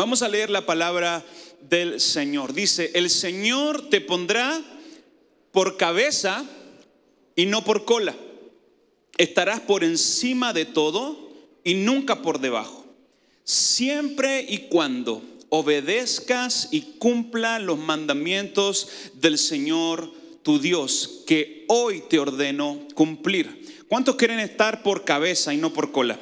Vamos a leer la palabra del Señor. Dice, el Señor te pondrá por cabeza y no por cola. Estarás por encima de todo y nunca por debajo. Siempre y cuando obedezcas y cumpla los mandamientos del Señor tu Dios, que hoy te ordeno cumplir. ¿Cuántos quieren estar por cabeza y no por cola?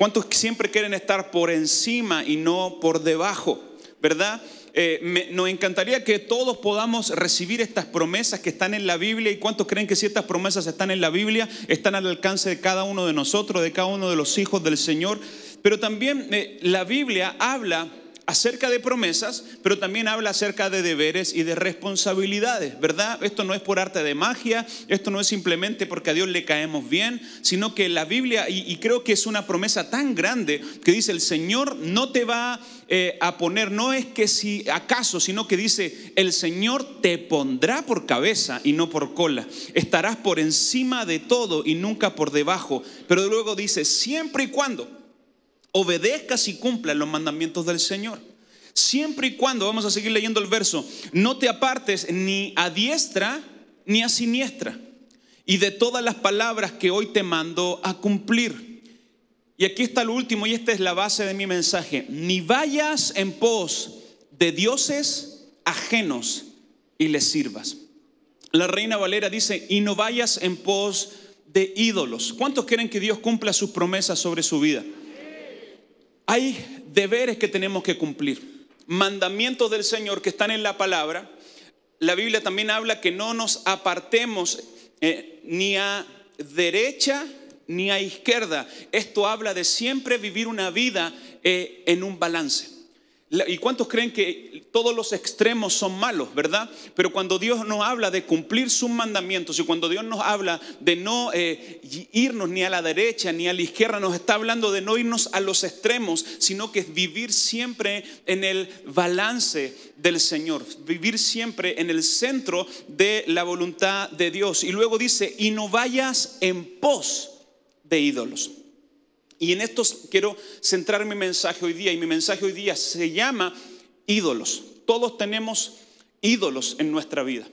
¿Cuántos siempre quieren estar por encima y no por debajo? ¿Verdad? Eh, nos encantaría que todos podamos recibir estas promesas que están en la Biblia y cuántos creen que si estas promesas están en la Biblia, están al alcance de cada uno de nosotros, de cada uno de los hijos del Señor. Pero también eh, la Biblia habla acerca de promesas, pero también habla acerca de deberes y de responsabilidades, ¿verdad? Esto no es por arte de magia, esto no es simplemente porque a Dios le caemos bien, sino que la Biblia, y, creo que es una promesa tan grande, que dice, el Señor no te va eh, a poner, no es que si acaso, sino que dice, el Señor te pondrá por cabeza y no por cola, estarás por encima de todo y nunca por debajo, pero luego dice, siempre y cuando obedezcas y cumpla los mandamientos del Señor. Siempre y cuando, vamos a seguir leyendo el verso, no te apartes ni a diestra ni a siniestra y de todas las palabras que hoy te mando a cumplir. Y aquí está lo último y esta es la base de mi mensaje. Ni vayas en pos de dioses ajenos y les sirvas. La reina Valera dice, y no vayas en pos de ídolos. ¿Cuántos quieren que Dios cumpla sus promesas sobre su vida? Hay deberes que tenemos que cumplir, mandamientos del Señor que están en la palabra. La Biblia también habla que no nos apartemos eh, ni a derecha ni a izquierda. Esto habla de siempre vivir una vida eh, en un balance. ¿Y cuántos creen que todos los extremos son malos, ¿verdad? Pero cuando Dios nos habla de cumplir sus mandamientos y cuando Dios nos habla de no eh, irnos ni a la derecha ni a la izquierda, nos está hablando de no irnos a los extremos, sino que es vivir siempre en el balance del Señor, vivir siempre en el centro de la voluntad de Dios. Y luego dice, y no vayas en pos de ídolos. Y en esto quiero centrar mi mensaje hoy día, y mi mensaje hoy día se llama ídolos. Todos tenemos ídolos en nuestra vida.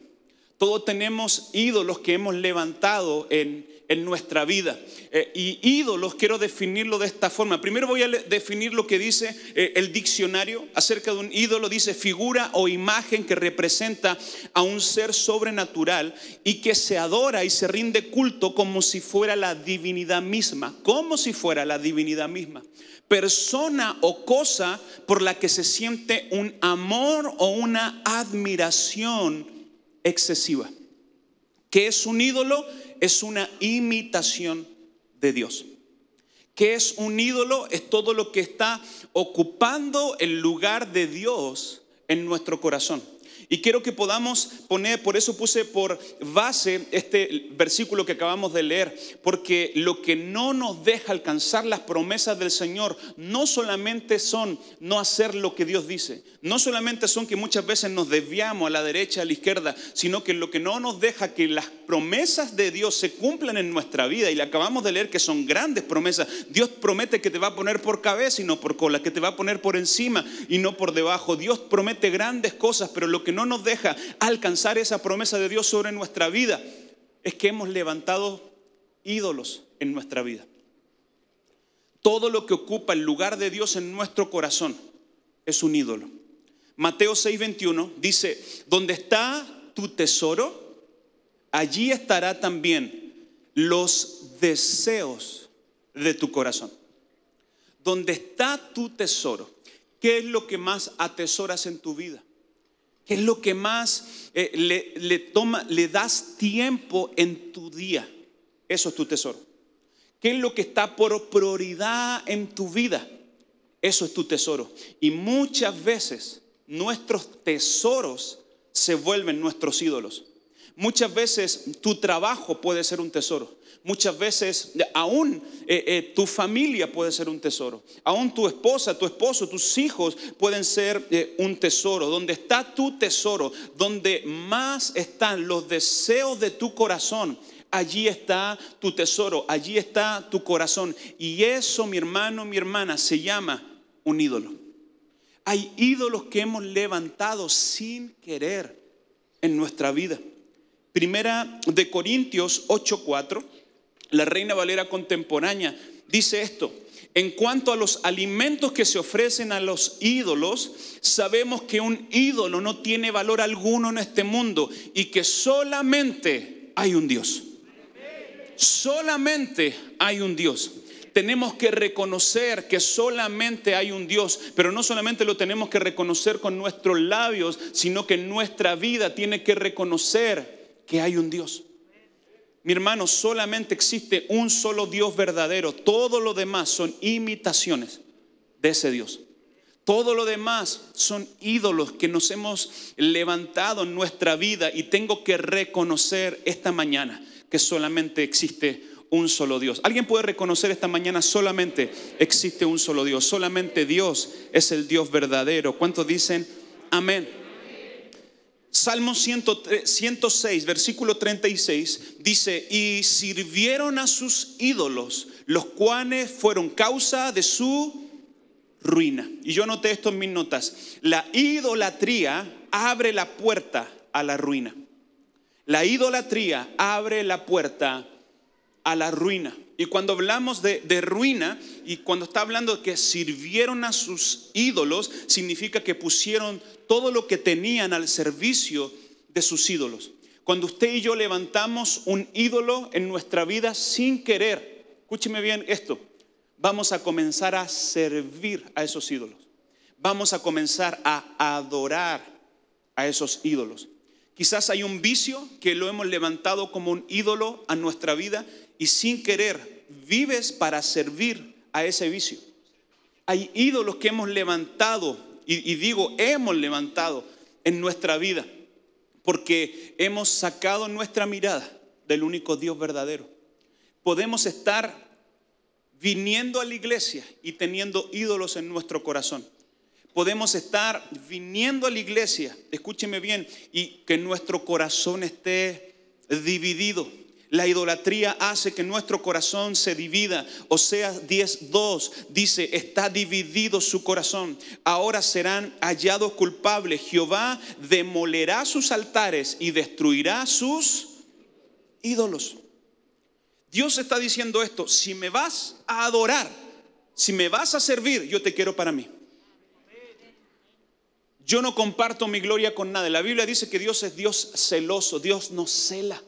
Todos tenemos ídolos que hemos levantado en en nuestra vida. Eh, y ídolos quiero definirlo de esta forma. Primero voy a definir lo que dice eh, el diccionario acerca de un ídolo. Dice figura o imagen que representa a un ser sobrenatural y que se adora y se rinde culto como si fuera la divinidad misma, como si fuera la divinidad misma. Persona o cosa por la que se siente un amor o una admiración excesiva. ¿Qué es un ídolo? es una imitación de Dios. ¿Qué es un ídolo? Es todo lo que está ocupando el lugar de Dios en nuestro corazón. Y quiero que podamos poner, por eso puse por base este versículo que acabamos de leer, porque lo que no nos deja alcanzar las promesas del Señor no solamente son no hacer lo que Dios dice, no solamente son que muchas veces nos desviamos a la derecha, a la izquierda, sino que lo que no nos deja que las promesas de Dios se cumplan en nuestra vida, y le acabamos de leer que son grandes promesas, Dios promete que te va a poner por cabeza y no por cola, que te va a poner por encima y no por debajo, Dios promete grandes cosas, pero lo que no nos deja alcanzar esa promesa de Dios sobre nuestra vida es que hemos levantado ídolos en nuestra vida. Todo lo que ocupa el lugar de Dios en nuestro corazón es un ídolo. Mateo 6:21 dice, donde está tu tesoro, allí estará también los deseos de tu corazón. Donde está tu tesoro, ¿qué es lo que más atesoras en tu vida? ¿Qué es lo que más eh, le, toma, le das tiempo en tu día? Eso es tu tesoro. ¿Qué es lo que está por prioridad en tu vida? Eso es tu tesoro. Y muchas veces nuestros tesoros se vuelven nuestros ídolos. Muchas veces tu trabajo puede ser un tesoro. Muchas veces, aún eh, eh, tu familia puede ser un tesoro. Aún tu esposa, tu esposo, tus hijos pueden ser eh, un tesoro. Donde está tu tesoro, donde más están los deseos de tu corazón, allí está tu tesoro, allí está tu corazón. Y eso, mi hermano, mi hermana, se llama un ídolo. Hay ídolos que hemos levantado sin querer en nuestra vida. Primera de Corintios 8:4 la Reina Valera contemporánea, dice esto. En cuanto a los alimentos que se ofrecen a los ídolos, sabemos que un ídolo no tiene valor alguno en este mundo y que solamente hay un Dios. Solamente hay un Dios. Tenemos que reconocer que solamente hay un Dios, pero no solamente lo tenemos que reconocer con nuestros labios, sino que nuestra vida tiene que reconocer que hay un Dios. Mi hermano, solamente existe un solo Dios verdadero. Todo lo demás son imitaciones de ese Dios. Todo lo demás son ídolos que nos hemos levantado en nuestra vida y tengo que reconocer esta mañana que solamente existe un solo Dios. ¿Alguien puede reconocer esta mañana solamente existe un solo Dios? Solamente Dios es el Dios verdadero. ¿Cuántos dicen amén? Salmo 106, versículo 36 dice, y sirvieron a sus ídolos, los cuales fueron causa de su ruina. Y yo noté esto en mis notas. La idolatría abre la puerta a la ruina. La idolatría abre la puerta a la ruina. Y cuando hablamos de, ruina y cuando está hablando de que sirvieron a sus ídolos, significa que pusieron todo lo que tenían al servicio de sus ídolos. Cuando usted y yo levantamos un ídolo en nuestra vida sin querer, escúcheme bien esto, vamos a comenzar a servir a esos ídolos. Vamos a comenzar a adorar a esos ídolos. Quizás hay un vicio que lo hemos levantado como un ídolo a nuestra vida y sin querer vives para servir a ese vicio. Hay ídolos que hemos levantado, y, digo hemos levantado en nuestra vida, porque hemos sacado nuestra mirada del único Dios verdadero. Podemos estar viniendo a la iglesia y teniendo ídolos en nuestro corazón. Podemos estar viniendo a la iglesia, escúcheme bien, y que nuestro corazón esté dividido la idolatría hace que nuestro corazón se divida. O sea, 10.2 dice, está dividido su corazón. Ahora serán hallados culpables. Jehová demolerá sus altares y destruirá sus ídolos. Dios está diciendo esto, si me vas a adorar, si me vas a servir, yo te quiero para mí. Yo no comparto mi gloria con nadie. La Biblia dice que Dios es Dios celoso, Dios no cela.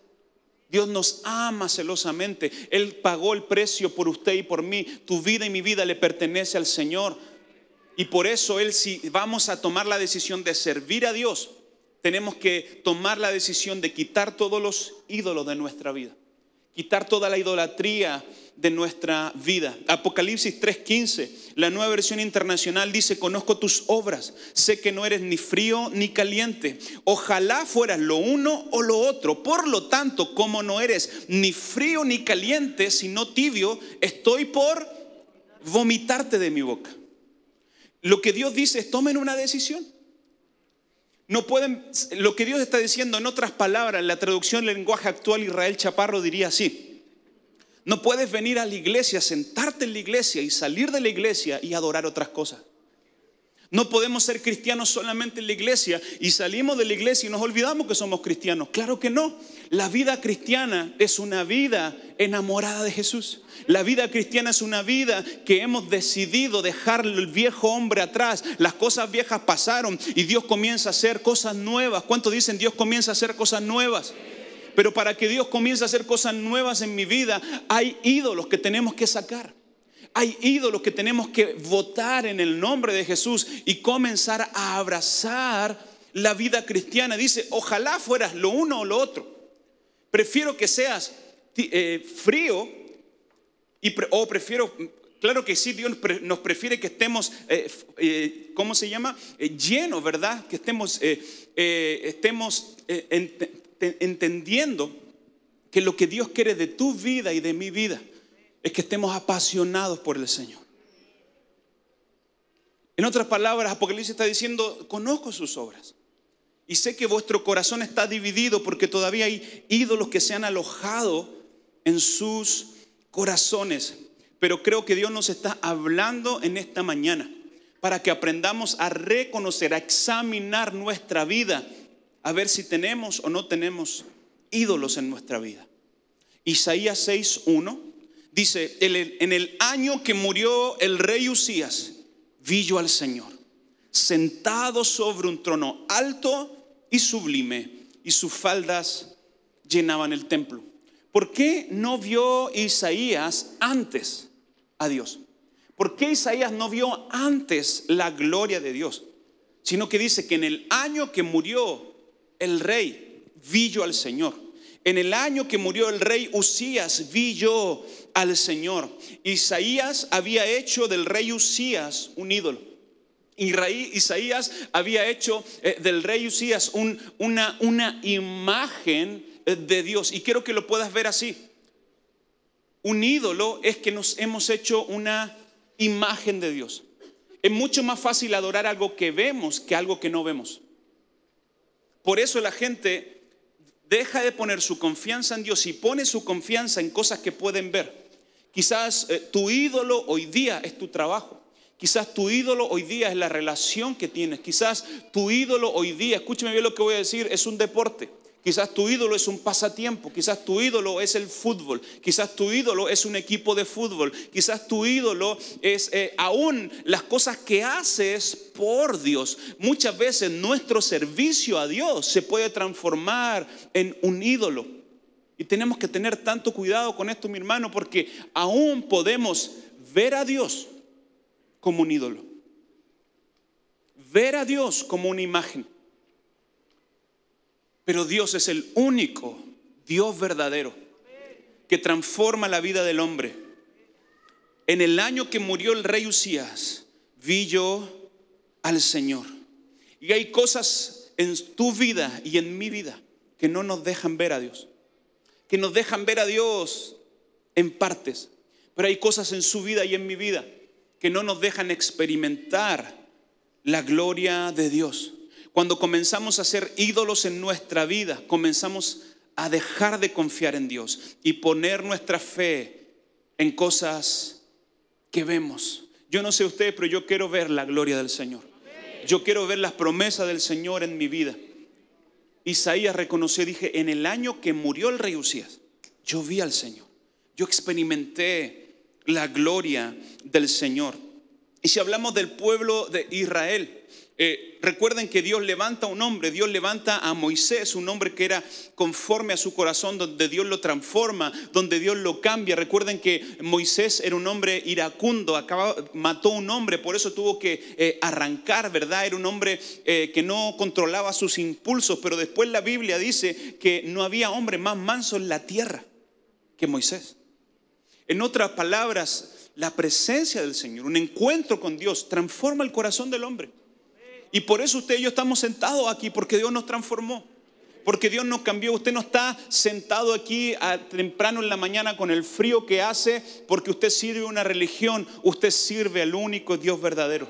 Dios nos ama celosamente. Él pagó el precio por usted y por mí. Tu vida y mi vida le pertenece al Señor. Y por eso Él, si vamos a tomar la decisión de servir a Dios, tenemos que tomar la decisión de quitar todos los ídolos de nuestra vida. Quitar toda la idolatría de nuestra vida. Apocalipsis 3:15, la nueva versión internacional dice, conozco tus obras, sé que no eres ni frío ni caliente, ojalá fueras lo uno o lo otro, por lo tanto, como no eres ni frío ni caliente, sino tibio, estoy por vomitarte de mi boca. Lo que Dios dice es, tomen una decisión. No pueden, lo que Dios está diciendo, en otras palabras, la traducción lenguaje actual Israel Chaparro diría así, no puedes venir a la iglesia, sentarte en la iglesia y salir de la iglesia y adorar otras cosas. No podemos ser cristianos solamente en la iglesia y salimos de la iglesia y nos olvidamos que somos cristianos. Claro que no. La vida cristiana es una vida enamorada de Jesús. La vida cristiana es una vida que hemos decidido dejar el viejo hombre atrás. Las cosas viejas pasaron y Dios comienza a hacer cosas nuevas. ¿Cuántos dicen Dios comienza a hacer cosas nuevas? Pero para que Dios comience a hacer cosas nuevas en mi vida, hay ídolos que tenemos que sacar. Hay ídolos que tenemos que votar en el nombre de Jesús y comenzar a abrazar la vida cristiana. Dice, ojalá fueras lo uno o lo otro. Prefiero que seas eh, frío y o prefiero, claro que sí, Dios nos prefiere que estemos, eh, eh, ¿cómo se llama? Lleno ¿verdad? Que estemos, estemos en entendiendo que lo que Dios quiere de tu vida y de mi vida es que estemos apasionados por el Señor. En otras palabras, Apocalipsis está diciendo, conozco sus obras. Y sé que vuestro corazón está dividido porque todavía hay ídolos que se han alojado en sus corazones. Pero creo que Dios nos está hablando en esta mañana para que aprendamos a reconocer, a examinar nuestra vida a ver si tenemos o no tenemos ídolos en nuestra vida. Isaías 6.1 dice, en el año que murió el rey Usías, vi yo al Señor, sentado sobre un trono alto y sublime, y sus faldas llenaban el templo. ¿Por qué no vio Isaías antes a Dios? ¿Por qué Isaías no vio antes la gloria de Dios? Sino que dice que en el año que murió el rey, vi yo al Señor. En el año que murió el rey Usías, vi yo al Señor. Isaías había hecho del rey Usías un ídolo. Isaías había hecho eh, del rey Usías un, una, una imagen eh, de Dios. Y quiero que lo puedas ver así. Un ídolo es que nos hemos hecho una imagen de Dios. Es mucho más fácil adorar algo que vemos que algo que no vemos. Por eso la gente deja de poner su confianza en Dios y pone su confianza en cosas que pueden ver. Quizás eh, tu ídolo hoy día es tu trabajo. Quizás tu ídolo hoy día es la relación que tienes. Quizás tu ídolo hoy día, escúcheme bien lo que voy a decir, es un deporte. Quizás tu ídolo es un pasatiempo, quizás tu ídolo es el fútbol, quizás tu ídolo es un equipo de fútbol, quizás tu ídolo es eh, aún las cosas que haces por Dios. Muchas veces nuestro servicio a Dios se puede transformar en un ídolo. Y tenemos que tener tanto cuidado con esto, mi hermano, porque aún podemos ver a Dios como un ídolo. Ver a Dios como una imagen. Pero Dios es el único Dios verdadero que transforma la vida del hombre. En el año que murió el rey Usías, vi yo al Señor. Y hay cosas en tu vida y en mi vida que no nos dejan ver a Dios. Que nos dejan ver a Dios en partes. Pero hay cosas en su vida y en mi vida que no nos dejan experimentar la gloria de Dios. Cuando comenzamos a ser ídolos en nuestra vida, comenzamos a dejar de confiar en Dios y poner nuestra fe en cosas que vemos. Yo no sé ustedes, pero yo quiero ver la gloria del Señor. Yo quiero ver las promesas del Señor en mi vida. Isaías reconoció, dije, en el año que murió el rey Usías, yo vi al Señor. Yo experimenté la gloria del Señor. Y si hablamos del pueblo de Israel, eh, recuerden que Dios levanta a un hombre, Dios levanta a Moisés, un hombre que era conforme a su corazón, donde Dios lo transforma, donde Dios lo cambia. Recuerden que Moisés era un hombre iracundo, mató un hombre, por eso tuvo que eh, arrancar, ¿verdad? Era un hombre eh, que no controlaba sus impulsos, pero después la Biblia dice que no había hombre más manso en la tierra que Moisés. En otras palabras, la presencia del Señor, un encuentro con Dios, transforma el corazón del hombre. Y por eso usted y yo estamos sentados aquí, porque Dios nos transformó. Porque Dios nos cambió. Usted no está sentado aquí a, temprano en la mañana con el frío que hace, porque usted sirve una religión. Usted sirve al único Dios verdadero.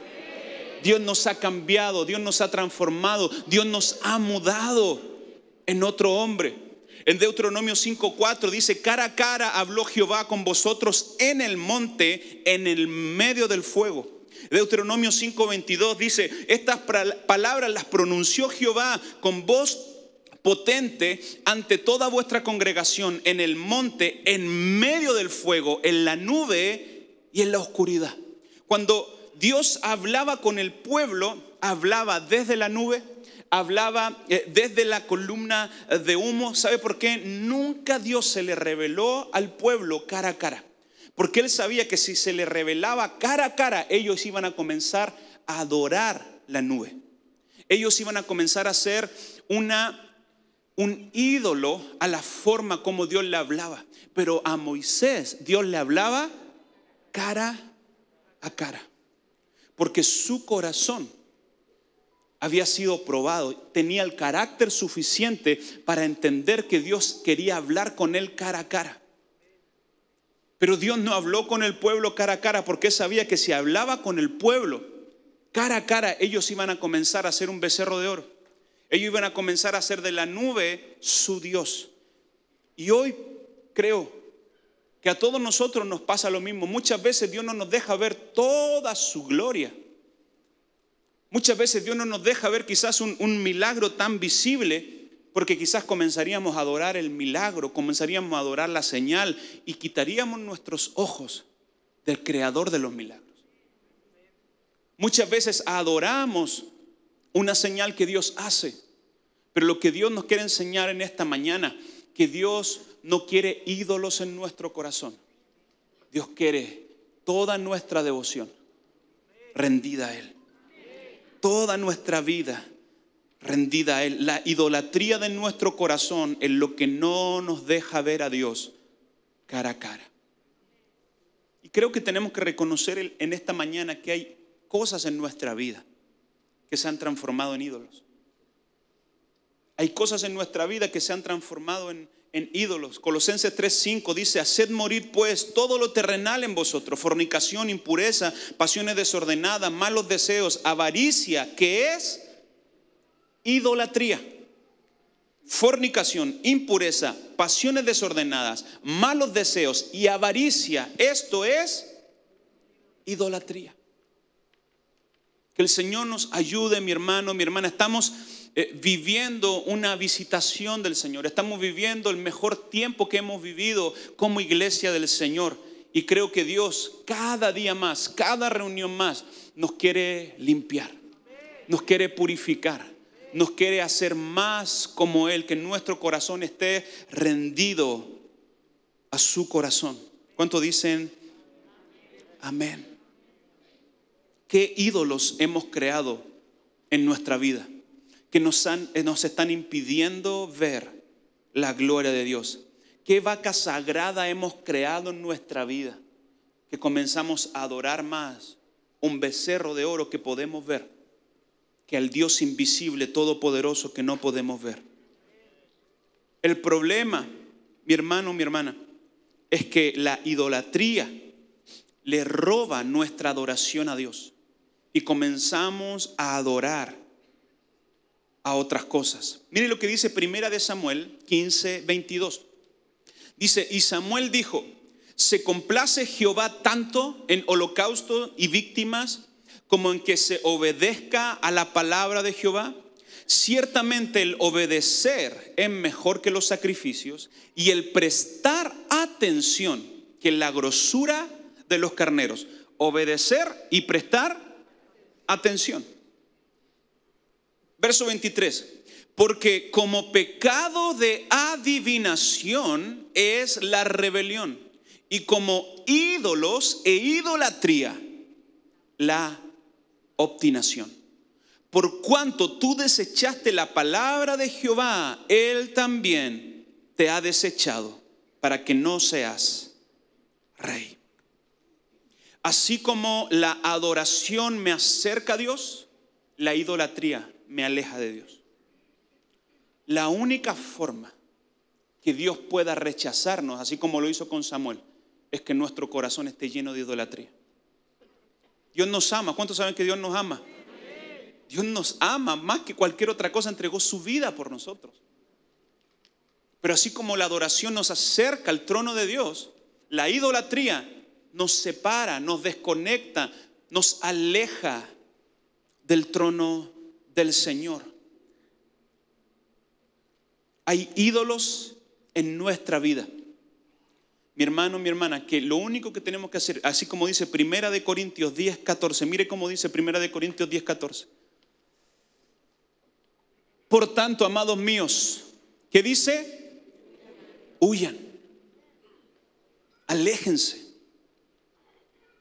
Dios nos ha cambiado, Dios nos ha transformado, Dios nos ha mudado en otro hombre. En Deuteronomio 5:4 dice, cara a cara habló Jehová con vosotros en el monte, en el medio del fuego. Deuteronomio 5:22 dice, estas palabras las pronunció Jehová con voz potente ante toda vuestra congregación, en el monte, en medio del fuego, en la nube y en la oscuridad. Cuando Dios hablaba con el pueblo, hablaba desde la nube, hablaba eh, desde la columna de humo. ¿Sabe por qué? Nunca Dios se le reveló al pueblo cara a cara. Porque él sabía que si se le revelaba cara a cara, ellos iban a comenzar a adorar la nube. Ellos iban a comenzar a ser una un ídolo a la forma como Dios le hablaba. Pero a Moisés Dios le hablaba cara a cara. Porque su corazón había sido probado, tenía el carácter suficiente para entender que Dios quería hablar con él cara a cara. Pero Dios no habló con el pueblo cara a cara porque sabía que si hablaba con el pueblo cara a cara, ellos iban a comenzar a ser un becerro de oro. Ellos iban a comenzar a hacer de la nube su Dios. Y hoy creo que a todos nosotros nos pasa lo mismo. Muchas veces Dios no nos deja ver toda su gloria. Muchas veces Dios no nos deja ver quizás un, un, milagro tan visible porque quizás comenzaríamos a adorar el milagro, comenzaríamos a adorar la señal y quitaríamos nuestros ojos del creador de los milagros. Muchas veces adoramos una señal que Dios hace, pero lo que Dios nos quiere enseñar en esta mañana, que Dios no quiere ídolos en nuestro corazón. Dios quiere toda nuestra devoción rendida a Él toda nuestra vida rendida a Él. La idolatría de nuestro corazón es lo que no nos deja ver a Dios cara a cara. Y creo que tenemos que reconocer en esta mañana que hay cosas en nuestra vida que se han transformado en ídolos. Hay cosas en nuestra vida que se han transformado en, en ídolos. Colosenses 3:5 dice, haced morir pues todo lo terrenal en vosotros, fornicación, impureza, pasiones desordenadas, malos deseos, avaricia, que es idolatría. Fornicación, impureza, pasiones desordenadas, malos deseos y avaricia, esto es idolatría. Que el Señor nos ayude, mi hermano, mi hermana. Estamos eh, viviendo una visitación del Señor. Estamos viviendo el mejor tiempo que hemos vivido como iglesia del Señor. Y creo que Dios cada día más, cada reunión más, nos quiere limpiar, nos quiere purificar, nos quiere hacer más como Él, que nuestro corazón esté rendido a su corazón. ¿Cuánto dicen? Amén. ¿Qué ídolos hemos creado en nuestra vida? que nos, eh, nos están impidiendo ver la gloria de Dios. ¿Qué vaca sagrada hemos creado en nuestra vida? Que comenzamos a adorar más un becerro de oro que podemos ver que al Dios invisible, todopoderoso que no podemos ver. El problema, mi hermano, mi hermana, es que la idolatría le roba nuestra adoración a Dios y comenzamos a adorar a otras cosas. Mire lo que dice Primera de Samuel 15, 22. Dice, y Samuel dijo, ¿se complace Jehová tanto en holocausto y víctimas como en que se obedezca a la palabra de Jehová? Ciertamente el obedecer es mejor que los sacrificios y el prestar atención que la grosura de los carneros. Obedecer y prestar atención. Verso 23. Porque como pecado de adivinación es la rebelión y como ídolos e idolatría la obstinación. Por cuanto tú desechaste la palabra de Jehová, Él también te ha desechado para que no seas rey. Así como la adoración me acerca a Dios, la idolatría me aleja de Dios. La única forma que Dios pueda rechazarnos, así como lo hizo con Samuel, es que nuestro corazón esté lleno de idolatría. Dios nos ama. ¿Cuántos saben que Dios nos ama? Dios nos ama más que cualquier otra cosa, entregó su vida por nosotros. Pero así como la adoración nos acerca al trono de Dios, la idolatría nos separa, nos desconecta, nos aleja del trono del Señor. Hay ídolos en nuestra vida. Mi hermano, mi hermana, que lo único que tenemos que hacer, así como dice Primera de Corintios 10, mire cómo dice Primera de Corintios 10, Por tanto, amados míos, ¿qué dice? Huyan. Aléjense.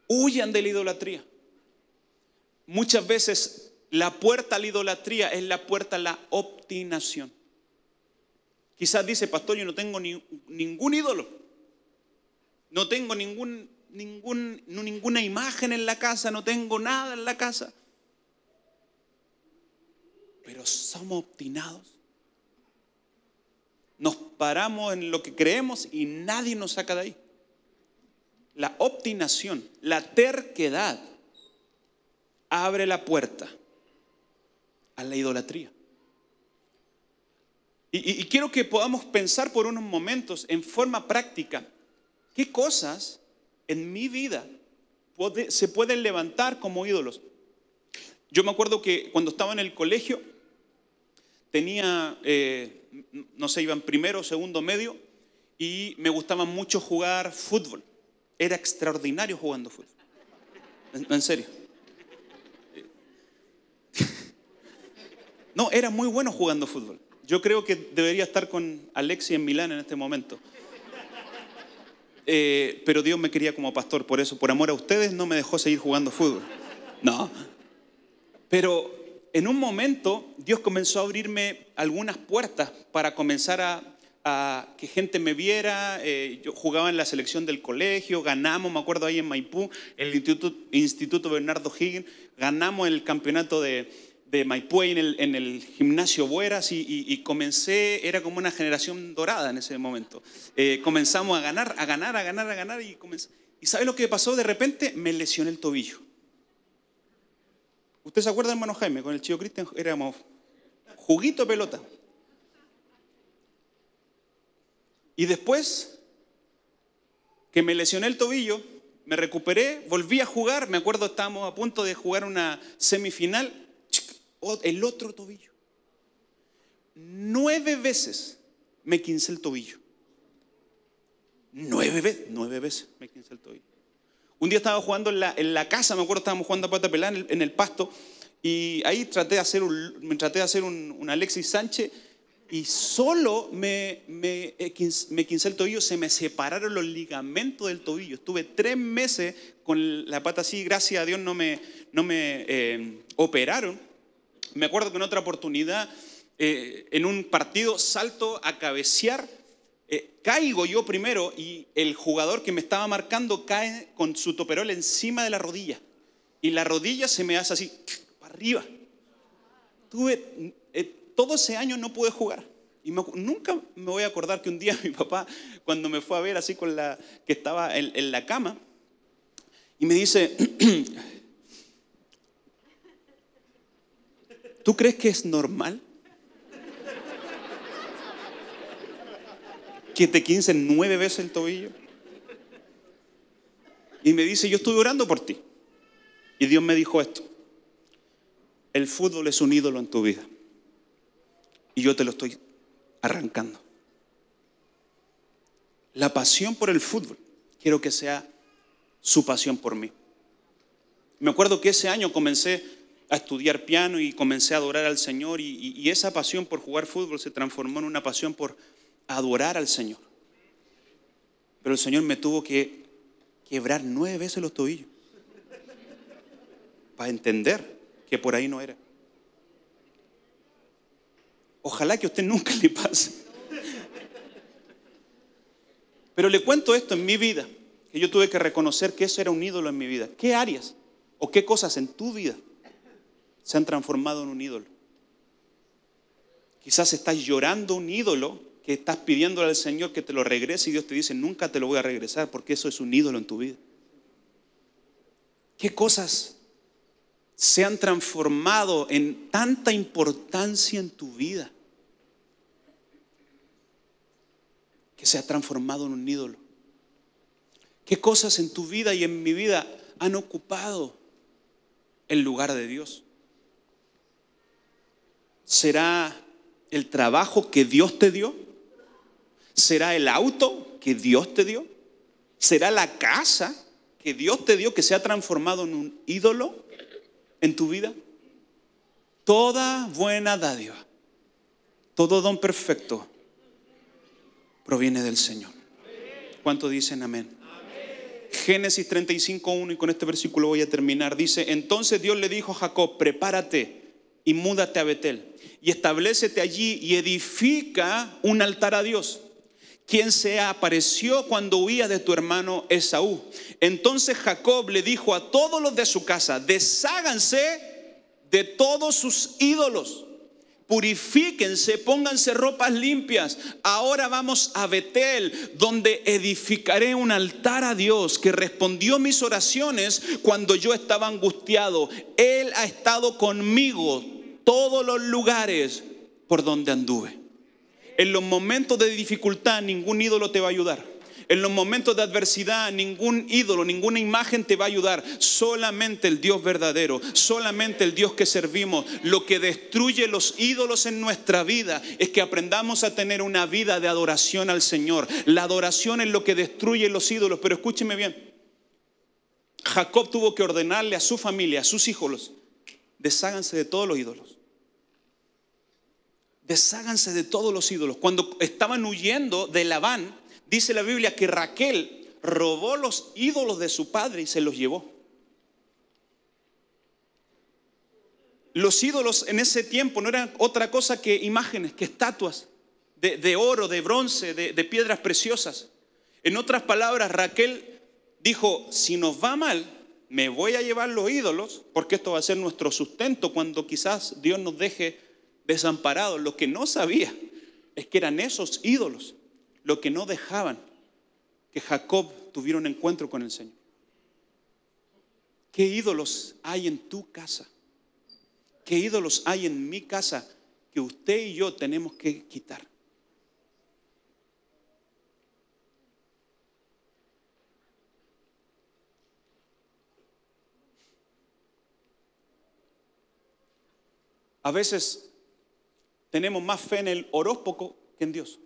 Huyan de la idolatría. Muchas veces la puerta a la idolatría es la puerta a la obstinación. Quizás dice, pastor, yo no tengo ningún ídolo. No tengo ninguna imagen en la casa, no tengo nada en la casa. Pero somos obstinados. Nos paramos en lo que creemos y nadie nos saca de ahí. La obstinación, la terquedad, abre la puerta a la idolatría. Y, quiero que podamos pensar por unos momentos en forma práctica qué cosas en mi vida se pueden levantar como ídolos. Yo me acuerdo que cuando estaba en el colegio tenía, eh, no sé, iban primero, segundo, medio, y me gustaba mucho jugar fútbol. Era extraordinario jugando fútbol. en serio. No, era muy bueno jugando fútbol. Yo creo que debería estar con Alexi en Milán en este momento. Eh, pero Dios me quería como pastor, por eso, por amor a ustedes, no me dejó seguir jugando fútbol. No. Pero en un momento Dios comenzó a abrirme algunas puertas para comenzar a, que gente me viera. Eh, yo jugaba en la selección del colegio, ganamos, me acuerdo ahí en Maipú, el Instituto, Instituto Bernardo Higgins, ganamos el campeonato de, de Maipú en el, gimnasio Bueras y, comencé, era como una generación dorada en ese momento. Eh, comenzamos a ganar, a ganar, a ganar, a ganar y ¿Y sabe lo que pasó? De repente me lesioné el tobillo. ¿Usted se acuerda, hermano Jaime? Con el chico Cristian éramos juguito pelota. Y después que me lesioné el tobillo, me recuperé, volví a jugar, me acuerdo estábamos a punto de jugar una semifinal el otro tobillo. Nueve veces me quince el tobillo. Nueve veces, nueve veces me quince el tobillo. Un día estaba jugando en la, casa, me acuerdo, estábamos jugando a pata pelada en el, pasto, y ahí traté de hacer un, traté de hacer un, Alexis Sánchez, y solo me, eh, me, quince el tobillo, se me separaron los ligamentos del tobillo. Estuve tres meses con la pata así, gracias a Dios no me, no me eh, operaron, me acuerdo que en otra oportunidad, eh, en un partido, salto a cabecear, eh, caigo yo primero y el jugador que me estaba marcando cae con su toperol encima de la rodilla. Y la rodilla se me hace así, para arriba. Tuve, eh, todo ese año no pude jugar. Y nunca me voy a acordar que un día mi papá, cuando me fue a ver así con la que estaba en la cama, y me dice, ¿Tú crees que es normal? Que te quincen nueve veces el tobillo. Y me dice, yo estoy orando por ti. Y Dios me dijo esto. El fútbol es un ídolo en tu vida. Y yo te lo estoy arrancando. La pasión por el fútbol, quiero que sea su pasión por mí. Me acuerdo que ese año comencé a estudiar piano y comencé a adorar al Señor y, esa pasión por jugar fútbol se transformó en una pasión por adorar al Señor. Pero el Señor me tuvo que quebrar nueve veces los tobillos para entender que por ahí no era. Ojalá que a usted nunca le pase. Pero le cuento esto en mi vida, que yo tuve que reconocer que eso era un ídolo en mi vida. ¿Qué áreas o qué cosas en tu vida se han transformado en un ídolo. Quizás estás llorando un ídolo que estás pidiéndole al Señor que te lo regrese y Dios te dice, nunca te lo voy a regresar porque eso es un ídolo en tu vida. ¿Qué cosas se han transformado en tanta importancia en tu vida? Que se ha transformado en un ídolo. ¿Qué cosas en tu vida y en mi vida han ocupado el lugar de Dios? ¿Será el trabajo que Dios te dio? ¿Será el auto que Dios te dio? ¿Será la casa que Dios te dio que se ha transformado en un ídolo en tu vida? Toda buena dádiva, todo don perfecto proviene del Señor. ¿Cuánto dicen amén? Génesis 35.1 y con este versículo voy a terminar. Dice, entonces Dios le dijo a Jacob, prepárate y múdate a Betel y establecete allí y edifica un altar a Dios quien se apareció cuando huía de tu hermano Esaú. Entonces Jacob le dijo a todos los de su casa, desháganse de todos sus ídolos purifíquense, pónganse ropas limpias. Ahora vamos a Betel, donde edificaré un altar a Dios que respondió mis oraciones cuando yo estaba angustiado. Él ha estado conmigo todos los lugares por donde anduve. En los momentos de dificultad ningún ídolo te va a ayudar. En los momentos de adversidad, ningún ídolo, ninguna imagen te va a ayudar. Solamente el Dios verdadero, solamente el Dios que servimos. Lo que destruye los ídolos en nuestra vida es que aprendamos a tener una vida de adoración al Señor. La adoración es lo que destruye los ídolos. Pero escúcheme bien. Jacob tuvo que ordenarle a su familia, a sus hijos, desháganse de todos los ídolos. Desháganse de todos los ídolos. Cuando estaban huyendo de Labán, dice la Biblia que Raquel robó los ídolos de su padre y se los llevó. Los ídolos en ese tiempo no eran otra cosa que imágenes, que estatuas de, oro, de bronce, de, de piedras preciosas. En otras palabras, Raquel dijo, si nos va mal, me voy a llevar los ídolos, porque esto va a ser nuestro sustento cuando quizás Dios nos deje desamparados. Lo que no sabía es que eran esos ídolos lo que no dejaban que Jacob tuviera un encuentro con el Señor. ¿Qué ídolos hay en tu casa? ¿Qué ídolos hay en mi casa que usted y yo tenemos que quitar? A veces tenemos más fe en el horóscopo que en Dios.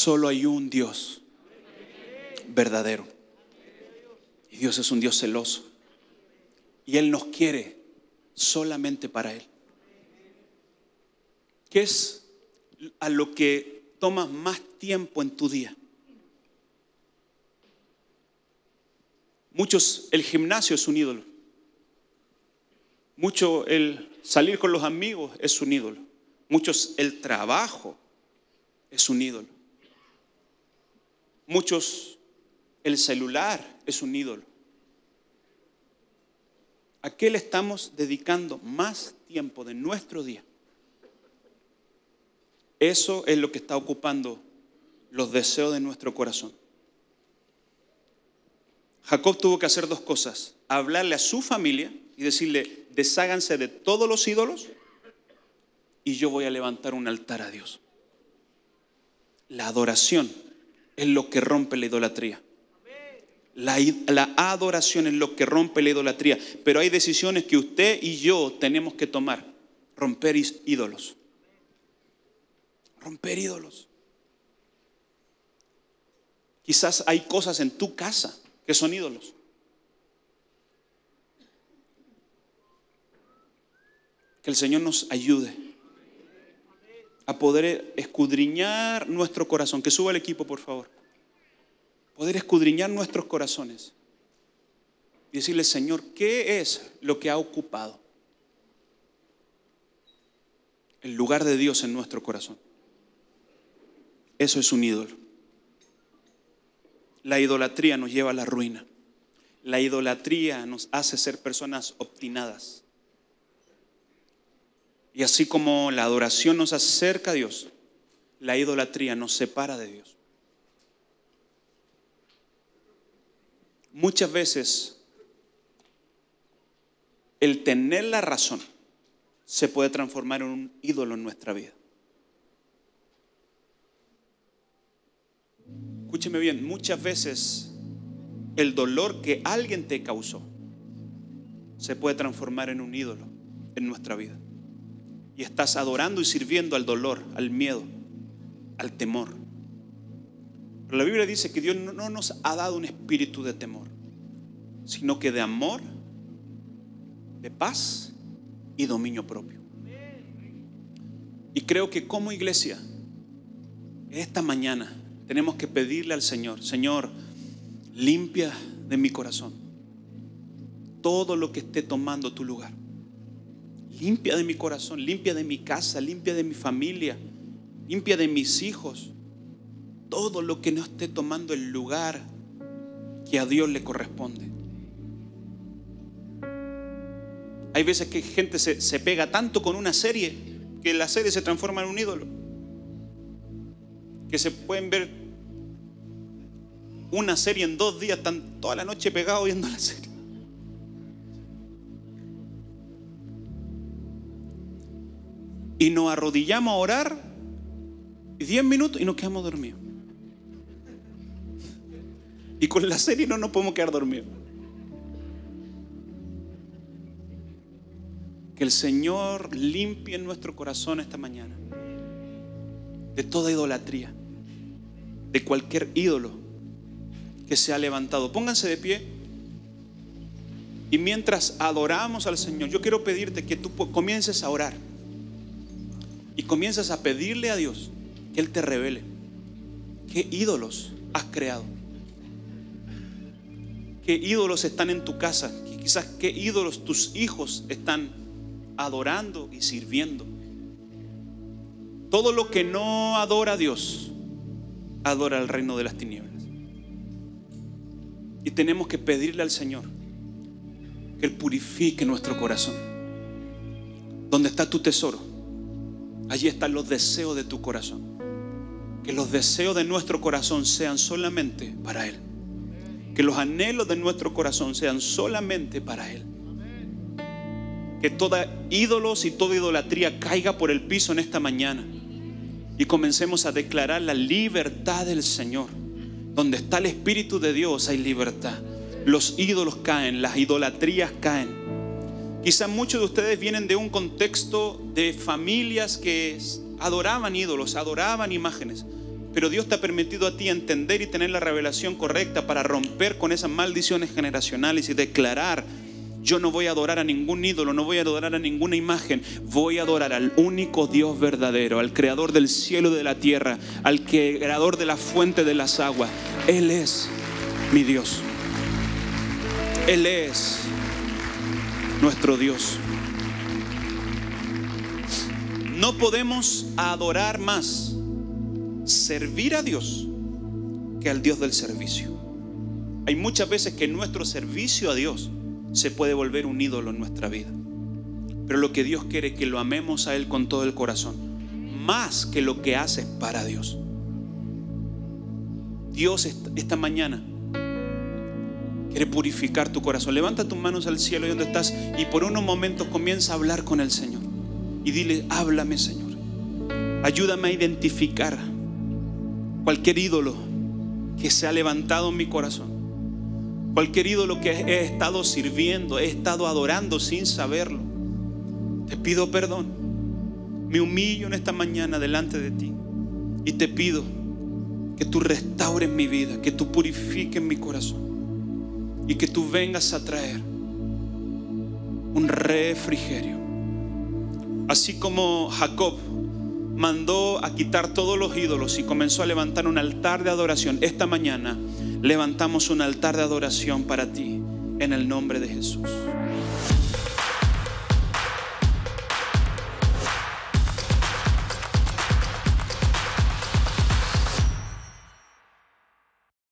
Solo hay un Dios verdadero. Y Dios es un Dios celoso. Y Él nos quiere solamente para Él. ¿Qué es a lo que tomas más tiempo en tu día? Muchos, el gimnasio es un ídolo. Mucho el salir con los amigos es un ídolo. Muchos, el trabajo es un ídolo. Muchos, el celular es un ídolo. ¿A qué le estamos dedicando más tiempo de nuestro día? Eso es lo que está ocupando los deseos de nuestro corazón. Jacob tuvo que hacer dos cosas, hablarle a su familia y decirle, desháganse de todos los ídolos y yo voy a levantar un altar a Dios. La adoración es lo que rompe la idolatría. La, adoración es lo que rompe la idolatría. Pero hay decisiones que usted y yo tenemos que tomar. Romper ídolos. Romper ídolos. Quizás hay cosas en tu casa que son ídolos. Que el Señor nos ayude a poder escudriñar nuestro corazón. Que suba el equipo, por favor. Poder escudriñar nuestros corazones. Y decirle, Señor, ¿qué es lo que ha ocupado? El lugar de Dios en nuestro corazón. Eso es un ídolo. La idolatría nos lleva a la ruina. La idolatría nos hace ser personas obstinadas. Y así como la adoración nos acerca a Dios, la idolatría nos separa de Dios. Muchas veces el tener la razón se puede transformar en un ídolo en nuestra vida. Escúcheme bien, muchas veces el dolor que alguien te causó se puede transformar en un ídolo en nuestra vida y estás adorando y sirviendo al dolor, al miedo, al temor. Pero la Biblia dice que Dios no nos ha dado un espíritu de temor, sino que de amor, de paz y dominio propio. Y creo que como iglesia, esta mañana tenemos que pedirle al Señor, Señor, limpia de mi corazón todo lo que esté tomando tu lugar. Limpia de mi corazón, limpia de mi casa, limpia de mi familia, limpia de mis hijos. Todo lo que no esté tomando el lugar que a Dios le corresponde. Hay veces que gente se, pega tanto con una serie que la serie se transforma en un ídolo. Que se pueden ver una serie en dos días, están toda la noche pegados viendo la serie. y nos arrodillamos a orar 10 minutos y nos quedamos dormidos. Y con la serie no nos podemos quedar dormidos. Que el Señor limpie nuestro corazón esta mañana de toda idolatría, de cualquier ídolo que se ha levantado. Pónganse de pie. Y mientras adoramos al Señor, yo quiero pedirte que tú comiences a orar y comienzas a pedirle a Dios que Él te revele qué ídolos has creado, qué ídolos están en tu casa, quizás qué ídolos tus hijos están adorando y sirviendo. Todo lo que no adora a Dios, adora el reino de las tinieblas. Y tenemos que pedirle al Señor que Él purifique nuestro corazón. ¿Dónde está tu tesoro? Allí están los deseos de tu corazón. Que los deseos de nuestro corazón sean solamente para Él. Que los anhelos de nuestro corazón sean solamente para Él. Que toda ídolos y toda idolatría caiga por el piso en esta mañana. Y comencemos a declarar la libertad del Señor. Donde está el Espíritu de Dios hay libertad. Los ídolos caen, las idolatrías caen. Quizás muchos de ustedes vienen de un contexto de familias que adoraban ídolos, adoraban imágenes, pero Dios te ha permitido a ti entender y tener la revelación correcta para romper con esas maldiciones generacionales y declarar, yo no voy a adorar a ningún ídolo, no voy a adorar a ninguna imagen, voy a adorar al único Dios verdadero, al creador del cielo y de la tierra, al creador de la fuente de las aguas. Él es mi Dios. Él es nuestro Dios. No podemos adorar más, servir a Dios que al Dios del servicio. Hay muchas veces que nuestro servicio a Dios se puede volver un ídolo en nuestra vida. Pero lo que Dios quiere es que lo amemos a Él con todo el corazón, más que lo que haces para Dios. Dios esta mañana Quiere purificar tu corazón. Levanta tus manos al cielo y donde estás y por unos momentos comienza a hablar con el Señor. Y dile, háblame Señor. Ayúdame a identificar cualquier ídolo que se ha levantado en mi corazón. Cualquier ídolo que he estado sirviendo, he estado adorando sin saberlo. Te pido perdón. Me humillo en esta mañana delante de ti. Y te pido que tú restaures mi vida, que tú purifiques mi corazón y que tú vengas a traer un refrigerio. Así como Jacob mandó a quitar todos los ídolos y comenzó a levantar un altar de adoración, esta mañana levantamos un altar de adoración para ti en el nombre de Jesús.